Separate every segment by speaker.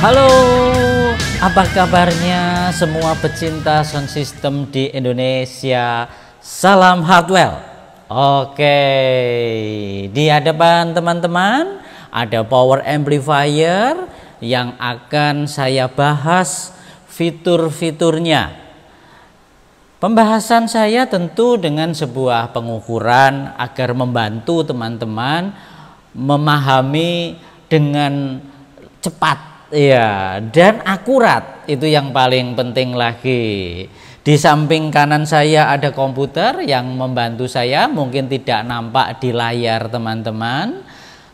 Speaker 1: Halo, apa kabarnya semua pecinta sound system di Indonesia? Salam hardware. Oke, di hadapan teman-teman ada power amplifier yang akan saya bahas fitur-fiturnya. Pembahasan saya tentu dengan sebuah pengukuran agar membantu teman-teman memahami dengan cepat Ya, dan akurat itu yang paling penting lagi. Di samping kanan saya ada komputer yang membantu saya mungkin tidak nampak di layar teman-teman.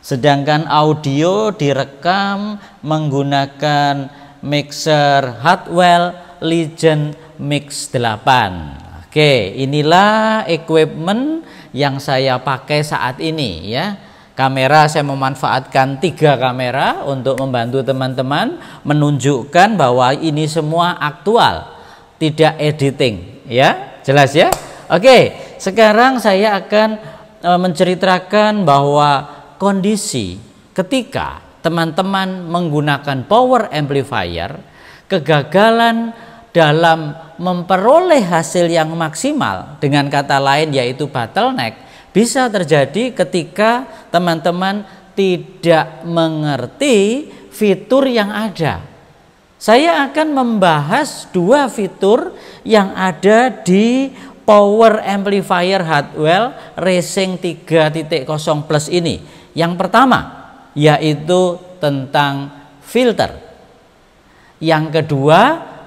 Speaker 1: Sedangkan audio direkam menggunakan mixer Hardwell Legion Mix 8. Oke, inilah equipment yang saya pakai saat ini ya kamera saya memanfaatkan tiga kamera untuk membantu teman-teman menunjukkan bahwa ini semua aktual tidak editing ya jelas ya oke sekarang saya akan e, menceritakan bahwa kondisi ketika teman-teman menggunakan power amplifier kegagalan dalam memperoleh hasil yang maksimal dengan kata lain yaitu bottleneck bisa terjadi ketika teman-teman tidak mengerti fitur yang ada. Saya akan membahas dua fitur yang ada di power amplifier Hardwell Racing 3.0 Plus ini. Yang pertama yaitu tentang filter. Yang kedua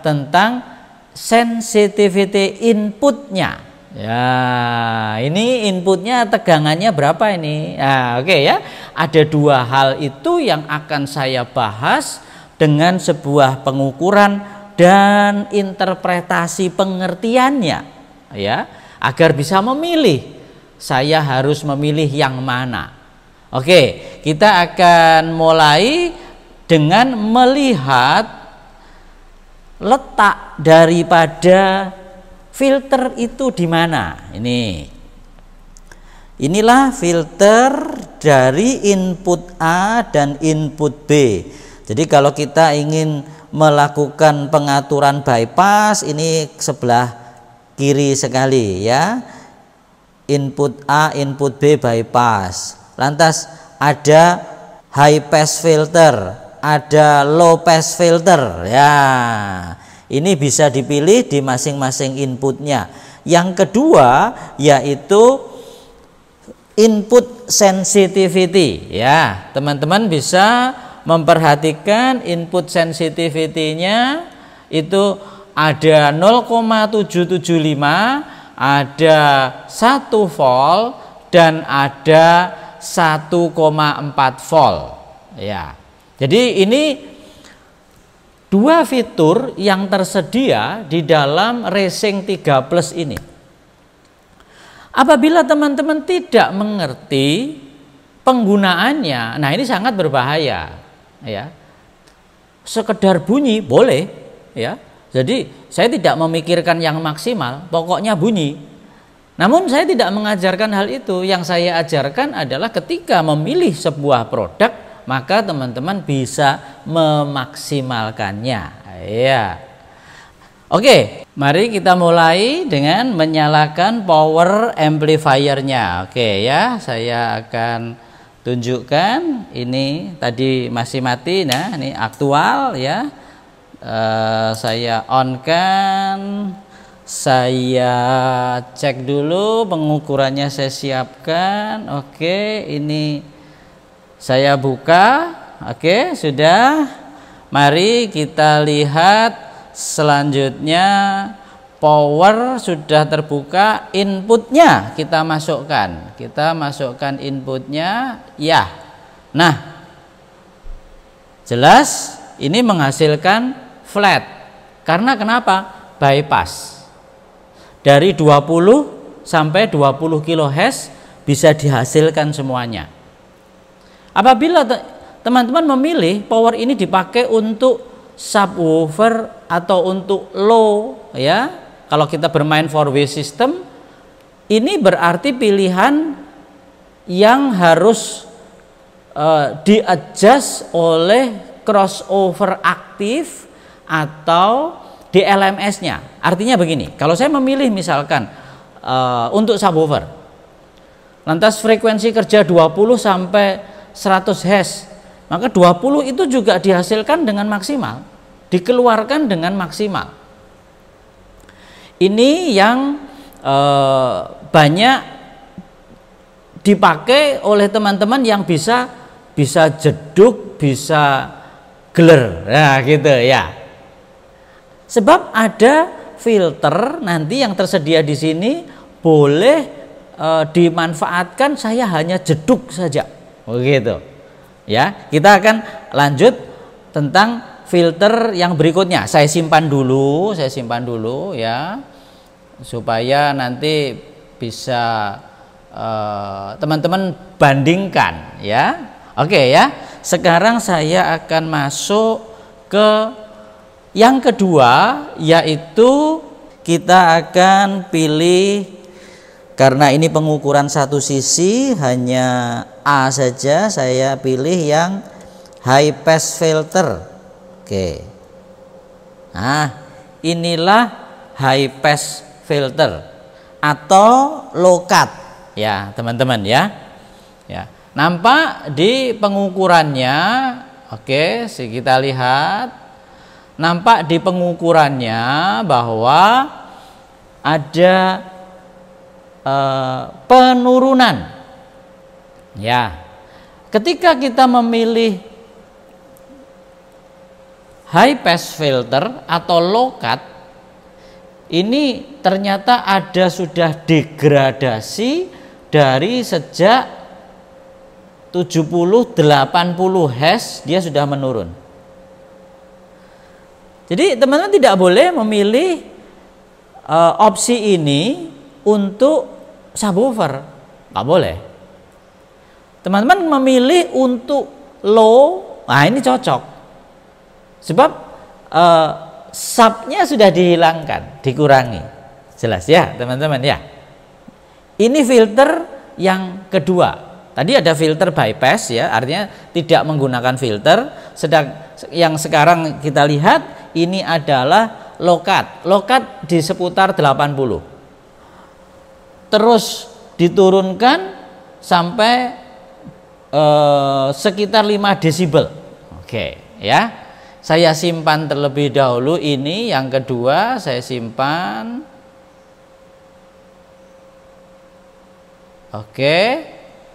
Speaker 1: tentang sensitivity inputnya Ya, ini inputnya tegangannya berapa ini? Nah, oke okay ya. Ada dua hal itu yang akan saya bahas dengan sebuah pengukuran dan interpretasi pengertiannya ya, agar bisa memilih saya harus memilih yang mana. Oke, kita akan mulai dengan melihat letak daripada filter itu di mana ini inilah filter dari input A dan input B jadi kalau kita ingin melakukan pengaturan bypass ini sebelah kiri sekali ya input A input B bypass lantas ada high pass filter ada low pass filter ya ini bisa dipilih di masing-masing inputnya. Yang kedua yaitu input sensitivity. Ya, teman-teman bisa memperhatikan input sensitivity-nya itu ada 0,775, ada 1 volt dan ada 1,4 volt. Ya. Jadi ini dua fitur yang tersedia di dalam Racing 3 Plus ini. Apabila teman-teman tidak mengerti penggunaannya, nah ini sangat berbahaya, ya. Sekedar bunyi boleh, ya. Jadi saya tidak memikirkan yang maksimal, pokoknya bunyi. Namun saya tidak mengajarkan hal itu, yang saya ajarkan adalah ketika memilih sebuah produk maka teman-teman bisa memaksimalkannya. Iya. Oke, mari kita mulai dengan menyalakan power amplifiernya. Oke ya, saya akan tunjukkan ini tadi masih mati nah ini aktual ya e, saya on kan saya cek dulu pengukurannya saya siapkan oke ini saya buka. Oke, sudah. Mari kita lihat selanjutnya power sudah terbuka inputnya kita masukkan kita masukkan inputnya ya nah jelas ini menghasilkan flat karena kenapa bypass dari 20 sampai 20 kilohertz bisa dihasilkan semuanya Apabila teman-teman memilih power ini dipakai untuk subwoofer atau untuk low ya. Kalau kita bermain four way system ini berarti pilihan yang harus uh, eh, adjust oleh crossover aktif atau di LMS-nya. Artinya begini, kalau saya memilih misalkan uh, untuk subwoofer, lantas frekuensi kerja 20 sampai 100 hash maka 20 itu juga dihasilkan dengan maksimal dikeluarkan dengan maksimal ini yang e, banyak dipakai oleh teman-teman yang bisa bisa jeduk bisa geler nah gitu ya sebab ada filter nanti yang tersedia di sini boleh e, dimanfaatkan saya hanya jeduk saja Begitu. Oh, ya, kita akan lanjut tentang filter yang berikutnya. Saya simpan dulu, saya simpan dulu ya. Supaya nanti bisa eh, teman-teman uh, bandingkan ya. Oke ya. Sekarang saya akan masuk ke yang kedua yaitu kita akan pilih karena ini pengukuran satu sisi hanya A saja saya pilih yang high pass filter oke nah inilah high pass filter atau low cut ya teman-teman ya ya nampak di pengukurannya oke si kita lihat nampak di pengukurannya bahwa ada eh, penurunan Ya. Ketika kita memilih high pass filter atau low cut ini ternyata ada sudah degradasi dari sejak 70 80 Hz dia sudah menurun. Jadi teman-teman tidak boleh memilih uh, opsi ini untuk subwoofer. Nggak boleh teman-teman memilih untuk low, nah ini cocok. Sebab uh, subnya sudah dihilangkan, dikurangi. Jelas ya, teman-teman ya. Ini filter yang kedua. Tadi ada filter bypass ya, artinya tidak menggunakan filter. Sedang yang sekarang kita lihat ini adalah lokat. Lokat di seputar 80. Terus diturunkan sampai eh, sekitar 5 desibel. Oke, ya. Saya simpan terlebih dahulu ini yang kedua saya simpan. Oke,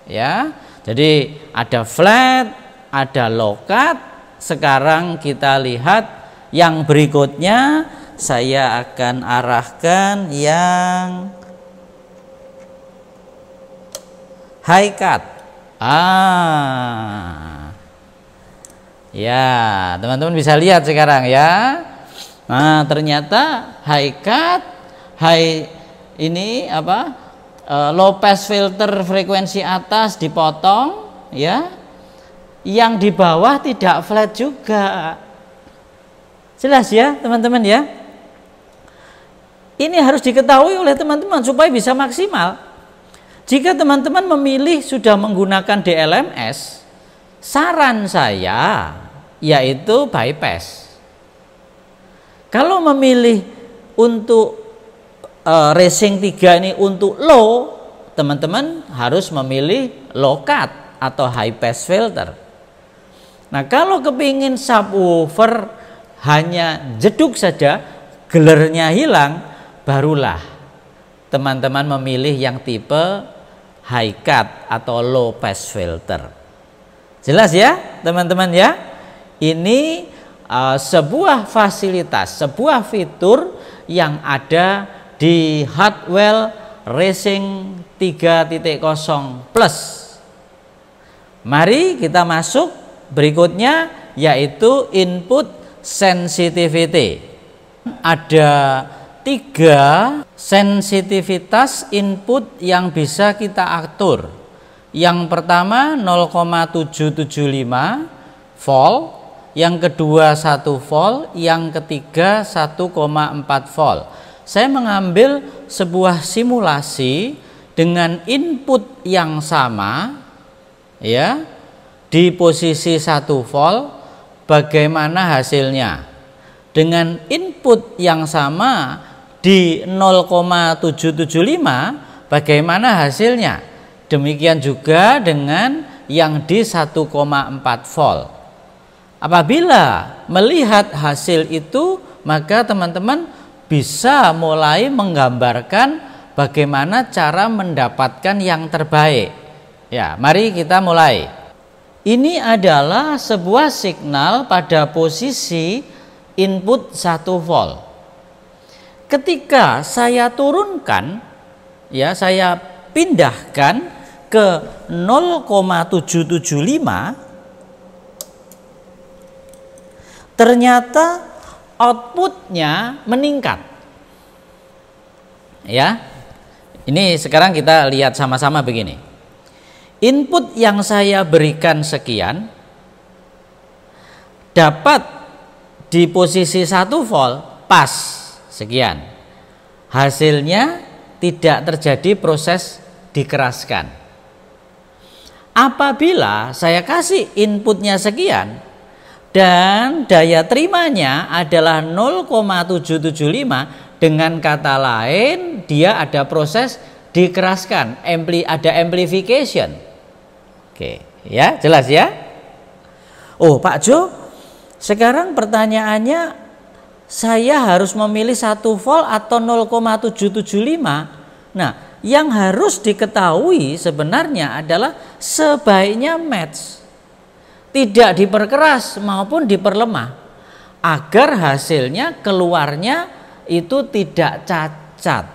Speaker 1: ya. Jadi ada flat, ada lokat. Sekarang kita lihat yang berikutnya saya akan arahkan yang high cut Ah. Ya, teman-teman bisa lihat sekarang ya. Nah, ternyata high-cut, high ini apa? E, eh, low pass filter frekuensi atas dipotong ya. Yang di bawah tidak flat juga. Jelas ya, teman-teman ya. Ini harus diketahui oleh teman-teman supaya bisa maksimal. Jika teman-teman memilih sudah menggunakan DLMS, saran saya yaitu bypass. Kalau memilih untuk uh, racing 3 ini untuk low, teman-teman harus memilih low cut atau high pass filter. Nah, kalau kepingin subwoofer hanya jeduk saja, gelernya hilang, barulah teman-teman memilih yang tipe high cut atau low pass filter. Jelas ya, teman-teman ya. Ini uh, sebuah fasilitas, sebuah fitur yang ada di Hardwell Racing 3.0 Plus. Mari kita masuk berikutnya yaitu input sensitivity. Ada Tiga, sensitivitas input yang bisa kita atur. Yang pertama 0,775 volt, yang kedua 1 volt, yang ketiga 1,4 volt. Saya mengambil sebuah simulasi dengan input yang sama ya di posisi 1 volt bagaimana hasilnya. Dengan input yang sama di 0,775 bagaimana hasilnya? Demikian juga dengan yang di 1,4 volt. Apabila melihat hasil itu, maka teman-teman bisa mulai menggambarkan bagaimana cara mendapatkan yang terbaik. Ya, mari kita mulai. Ini adalah sebuah signal pada posisi input 1 volt ketika saya turunkan ya saya pindahkan ke 0,775 ternyata outputnya meningkat ya ini sekarang kita lihat sama-sama begini input yang saya berikan sekian dapat di posisi 1 volt pas sekian. Hasilnya tidak terjadi proses dikeraskan. Apabila saya kasih inputnya sekian dan daya terimanya adalah 0,775 dengan kata lain dia ada proses dikeraskan, ampli, ada amplification. Oke, ya jelas ya? Oh Pak Jo, sekarang pertanyaannya saya harus memilih satu volt atau 0,775. Nah, yang harus diketahui sebenarnya adalah sebaiknya match tidak diperkeras maupun diperlemah agar hasilnya keluarnya itu tidak cacat.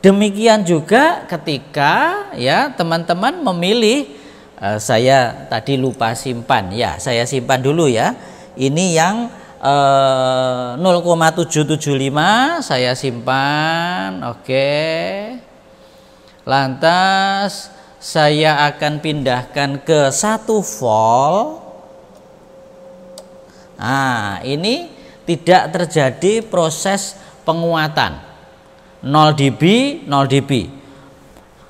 Speaker 1: Demikian juga ketika ya teman-teman memilih eh, saya tadi lupa simpan ya saya simpan dulu ya ini yang 0,775 eh, saya simpan oke lantas saya akan pindahkan ke satu volt nah ini tidak terjadi proses penguatan 0 dB 0 dB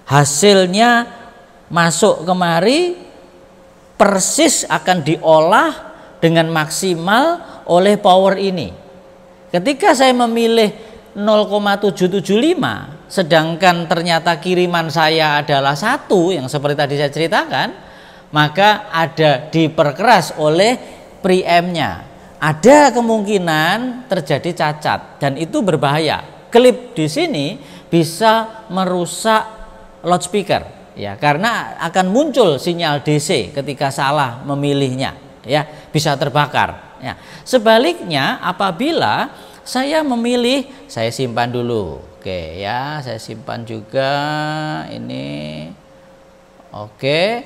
Speaker 1: hasilnya masuk kemari persis akan diolah dengan maksimal oleh power ini. Ketika saya memilih 0,775 sedangkan ternyata kiriman saya adalah satu yang seperti tadi saya ceritakan, maka ada diperkeras oleh preamp-nya. Ada kemungkinan terjadi cacat dan itu berbahaya. Klip di sini bisa merusak loudspeaker ya karena akan muncul sinyal DC ketika salah memilihnya ya bisa terbakar Ya. Sebaliknya apabila saya memilih saya simpan dulu. Oke ya, saya simpan juga ini. Oke.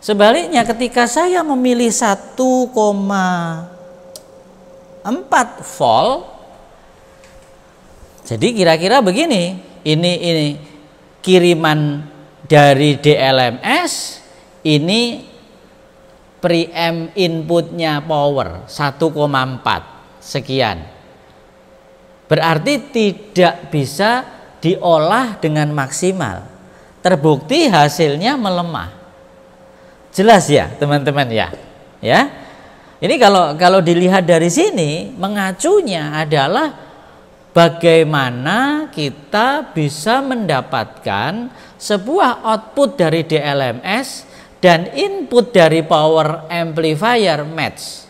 Speaker 1: Sebaliknya ketika saya memilih 1,4 volt jadi kira-kira begini, ini ini kiriman dari DLMS ini preamp inputnya power 1,4 sekian berarti tidak bisa diolah dengan maksimal terbukti hasilnya melemah jelas ya teman-teman ya ya ini kalau kalau dilihat dari sini mengacunya adalah bagaimana kita bisa mendapatkan sebuah output dari DLMS dan input dari power amplifier match.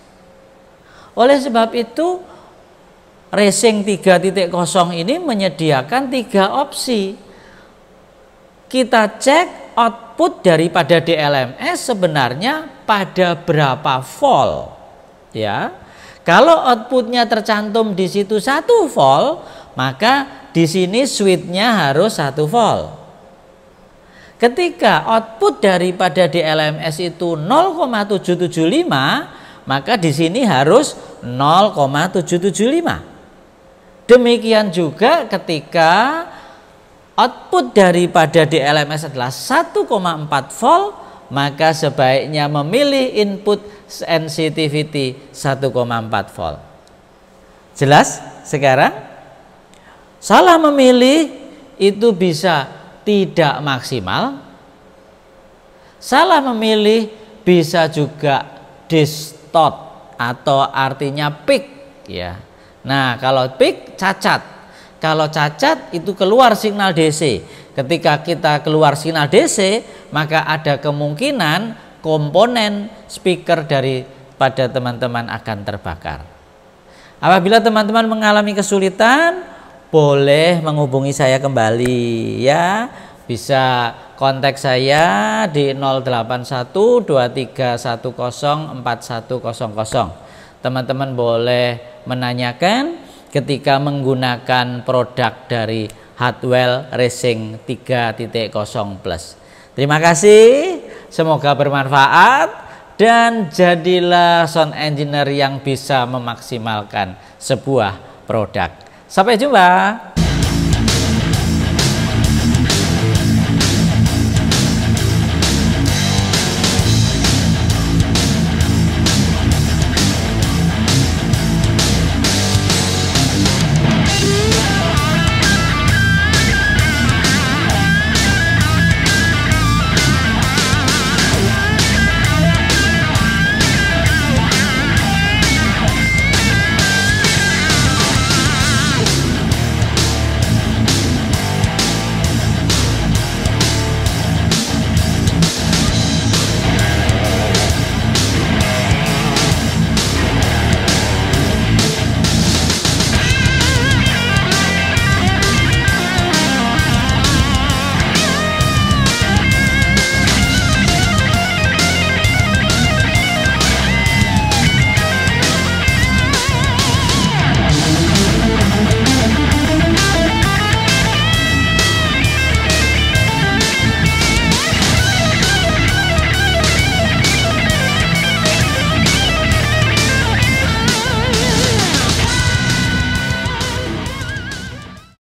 Speaker 1: Oleh sebab itu Racing 3.0 ini menyediakan tiga opsi. Kita cek output daripada DLMS sebenarnya pada berapa volt ya. Kalau outputnya tercantum di situ satu volt, maka di sini switchnya harus satu volt. Ketika output daripada DLMS itu 0,775, maka di sini harus 0,775. Demikian juga ketika output daripada DLMS adalah 1,4 volt, maka sebaiknya memilih input sensitivity 1,4 volt. Jelas sekarang? Salah memilih itu bisa tidak maksimal, salah memilih bisa juga distort atau artinya peak ya. Nah, kalau peak cacat. Kalau cacat itu keluar sinyal DC. Ketika kita keluar sinyal DC, maka ada kemungkinan komponen speaker dari pada teman-teman akan terbakar. Apabila teman-teman mengalami kesulitan, boleh menghubungi saya kembali ya bisa kontak saya di 081231041000 teman-teman boleh menanyakan ketika menggunakan produk dari Hardwell Racing 3.0 Plus terima kasih semoga bermanfaat dan jadilah sound engineer yang bisa memaksimalkan sebuah produk Sampai jumpa.